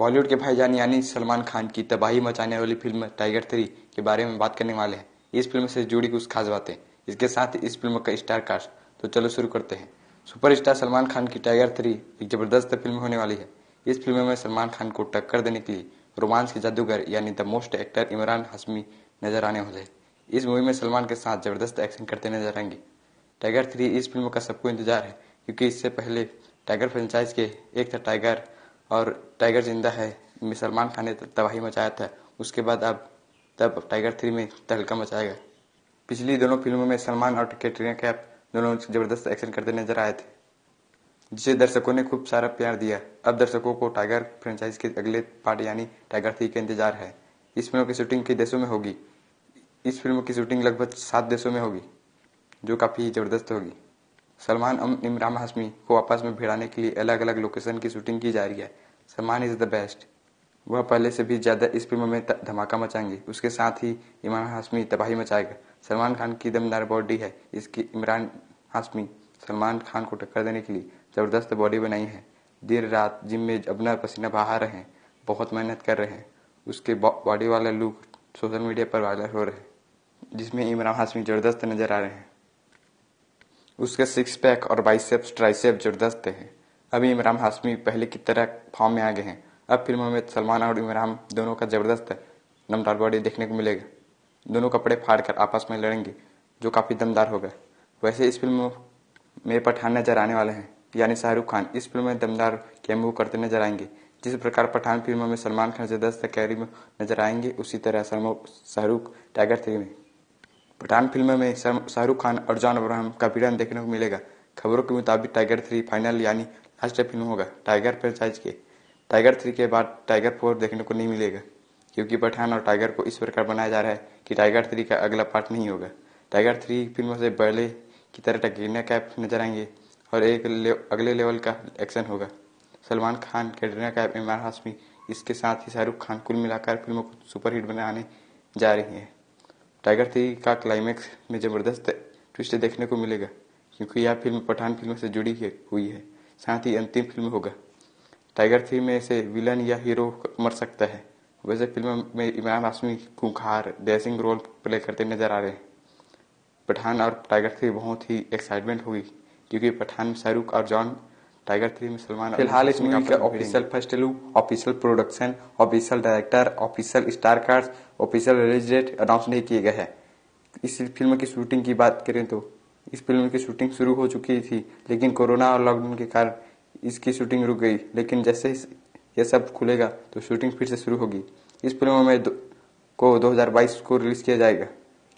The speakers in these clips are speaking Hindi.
बॉलीवुड के भाईजान यानी सलमान खान की तबाही मचाने वाली फिल्म टाइगर थ्री के बारे में बात करने वाले हैं इस फिल्म से जुड़ी कुछ खास बातें इसके साथ इस फिल्म का स्टार कास्ट तो चलो शुरू करते हैं सुपरस्टार सलमान खान की टाइगर थ्री एक जबरदस्त फिल्म होने वाली है इस फिल्म में सलमान खान को टक्कर देने के लिए रोमांस के जादूगर यानी the most actor Emraan Hashmi नजर आने वाले हैं इस मूवी में सलमान के साथ जबरदस्त एक्शन करते नजर आएंगे टाइगर थ्री इस फिल्म का सबको इंतजार है क्योंकि इससे पहले टाइगर फ्रेंचाइज के एक था टाइगर और टाइगर जिंदा है में सलमान खान ने तबाही मचाया था उसके बाद अब तब टाइगर थ्री में तहलका मचाएगा पिछली दोनों फिल्मों में सलमान और कैटरीना कैप दोनों जबरदस्त एक्शन करते नजर आए थे जिसे दर्शकों ने खूब सारा प्यार दिया अब दर्शकों को टाइगर फ्रेंचाइज के अगले पार्ट यानी टाइगर थ्री का इंतजार है इस फिल्म की शूटिंग कई देशों में होगी इस फिल्म की शूटिंग लगभग सात देशों में होगी जो काफ़ी ज़बरदस्त होगी सलमान और इमरान हाशमी को आपस में भिड़ाने के लिए अलग अलग लोकेशन की शूटिंग की जा रही है सलमान इज द बेस्ट वह पहले से भी ज़्यादा इस फिल्म में धमाका मचाएंगे उसके साथ ही इमरान हाशमी तबाही मचाएगा सलमान खान की दमदार बॉडी है इसकी इमरान हाशमी सलमान खान को टक्कर देने के लिए ज़बरदस्त बॉडी बनाई है देर रात जिम में अपना पसीना बहा रहे हैं बहुत मेहनत कर रहे हैं उसके बॉडी वाला लुक सोशल मीडिया पर वायरल हो रहे हैं जिसमें इमरान हाशमी ज़बरदस्त नज़र आ रहे हैं उसके सिक्स पैक और बाइसेप्स ट्राइसेप ज़बरदस्त हैं अभी इमरान हाशमी पहले की तरह फॉर्म में आ गए हैं अब फिल्मों में सलमान और इमरान दोनों का ज़बरदस्त नमदार बॉडी देखने को मिलेगा दोनों कपड़े फाड़ कर आपस में लड़ेंगे जो काफ़ी दमदार होगा वैसे इस फिल्म में पठान नजर आने वाले हैं यानी शाहरुख खान इस फिल्म में दमदार कैमू करते नजर आएंगे जिस प्रकार पठान फिल्म में सलमान खान जबरदस्त कैरी में नजर आएंगे उसी तरह शाहरुख टाइगर थ्री में पठान फिल्म में शाहरुख खान और जॉन अब्राहम का भिड़न देखने को मिलेगा खबरों के मुताबिक टाइगर थ्री फाइनल यानी लास्ट फिल्म होगा टाइगर फ्रेंचाइज के टाइगर थ्री के बाद टाइगर फोर देखने को नहीं मिलेगा क्योंकि पठान और टाइगर को इस प्रकार बनाया जा रहा है कि टाइगर थ्री का अगला पार्ट नहीं होगा टाइगर थ्री फिल्मों से पहले की तरह टकरीना कैप नजर आएंगे और एक ले, अगले लेवल का एक्शन होगा सलमान खान कैटरीना कैफ इमरान हाशमी इसके साथ ही शाहरुख खान कुल मिलाकर फिल्मों को सुपरहिट बनाने जा रही हैं टाइगर थ्री का क्लाइमैक्स में ज़बरदस्त ट्विस्ट देखने को मिलेगा क्योंकि यह फिल्म पठान फिल्म से जुड़ी है, हुई है साथ ही अंतिम फिल्म होगा टाइगर थ्री में से विलन या हीरो मर सकता है वैसे फिल्म में इमरान हाशमी खूंखार डेसिंग रोल प्ले करते नजर आ रहे हैं पठान और टाइगर थ्री बहुत ही एक्साइटमेंट होगी क्योंकि पठान में शाहरुख और जॉन टाइगर थ्री में सलमान फिलहाल इस मूवी का official first look official production official director official star card official release date announce नहीं किए गए हैं इस फिल्म की शूटिंग की बात करें तो इस फिल्म की शूटिंग शुरू हो चुकी थी लेकिन कोरोना और लॉकडाउन के कारण इसकी शूटिंग रुक गई लेकिन जैसे ही यह सब खुलेगा तो शूटिंग फिर से शुरू होगी इस फिल्म में दो, को 2022 को रिलीज किया जाएगा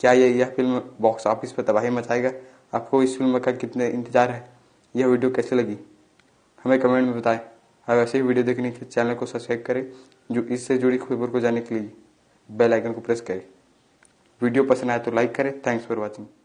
क्या ये यह फिल्म बॉक्स ऑफिस पर तबाही मचाएगा आपको इस फिल्म का कितने इंतजार है यह वीडियो कैसे लगी हमें कमेंट में बताएं और ऐसे ही वीडियो देखने के चैनल को सब्सक्राइब करें जो इससे जुड़ी खबर को जाने के लिए बेल आइकन को प्रेस करें वीडियो पसंद आए तो लाइक करें थैंक्स फॉर वॉचिंग